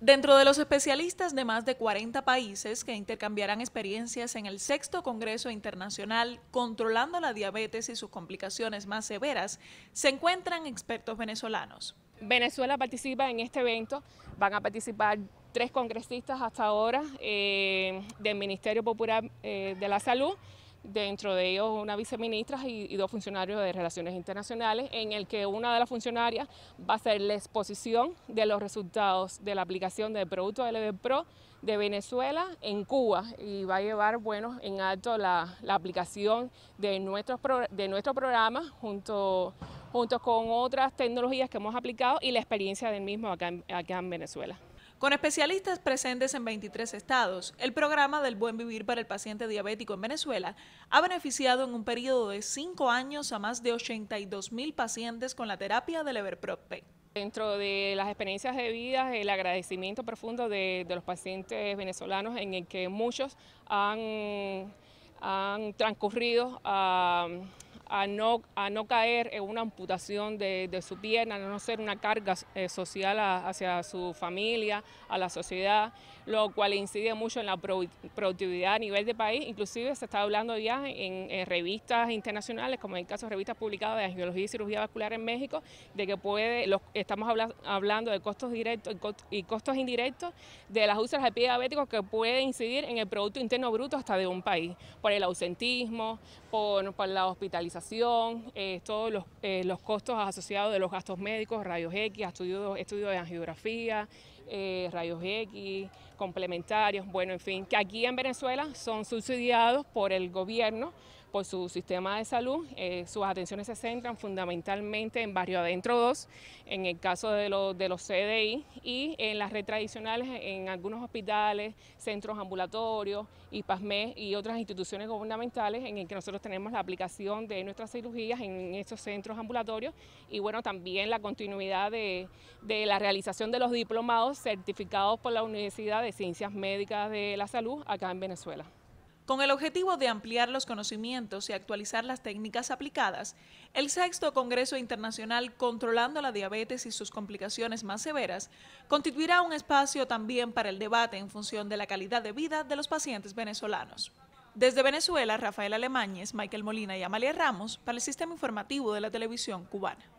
Dentro de los especialistas de más de 40 países que intercambiarán experiencias en el sexto Congreso Internacional Controlando la Diabetes y sus complicaciones más severas, se encuentran expertos venezolanos. Venezuela participa en este evento, van a participar tres congresistas hasta ahora eh, del Ministerio Popular eh, de la Salud dentro de ellos una viceministra y, dos funcionarios de Relaciones Internacionales, en el que una de las funcionarias va a hacer la exposición de los resultados de la aplicación del producto LB de Venezuela en Cuba y va a llevar bueno, en alto la, aplicación de, nuestros de nuestro programa junto, junto con otras tecnologías que hemos aplicado y la experiencia del mismo acá acá en Venezuela. Con especialistas presentes en 23 estados, el programa del Buen Vivir para el Paciente Diabético en Venezuela ha beneficiado en un periodo de cinco años a más de 82 mil pacientes con la terapia del everprop Dentro de las experiencias de vida, el agradecimiento profundo de, los pacientes venezolanos en el que muchos han, han transcurrido a... Ah, a no, a no caer en una amputación de, su pierna, a no ser una carga eh, social hacia su familia, a la sociedad, lo cual incide mucho en la productividad a nivel de país. Inclusive se está hablando ya en, revistas internacionales, como en el caso de revistas publicadas de biología y cirugía vascular en México, de que puede, estamos hablando de costos directos y costos indirectos de las úlceras de pie diabéticos que puede incidir en el Producto Interno Bruto hasta de un país, por el ausentismo, por, por la hospitalización eh, todos eh, los, costos asociados de los gastos médicos, rayos X, estudios de angiografía, eh, rayos X, complementarios, bueno, en fin, que aquí en Venezuela son subsidiados por el gobierno, por su sistema de salud. Eh, sus atenciones se centran fundamentalmente en Barrio Adentro 2, en el caso de, los CDI, y en las redes tradicionales en algunos hospitales, centros ambulatorios, Y IPASME y otras instituciones gubernamentales en el que nosotros tenemos la aplicación de nuestras cirugías en estos centros ambulatorios y bueno, también la continuidad de la realización de los diplomados certificados por la Universidad de Ciencias Médicas de la Salud acá en Venezuela. Con el objetivo de ampliar los conocimientos y actualizar las técnicas aplicadas, el sexto Congreso Internacional Controlando la Diabetes y sus complicaciones más severas constituirá un espacio también para el debate en función de la calidad de vida de los pacientes venezolanos. Desde Venezuela, Rafael Alemáñez, Michael Molina y Amalia Ramos para el Sistema Informativo de la Televisión Cubana.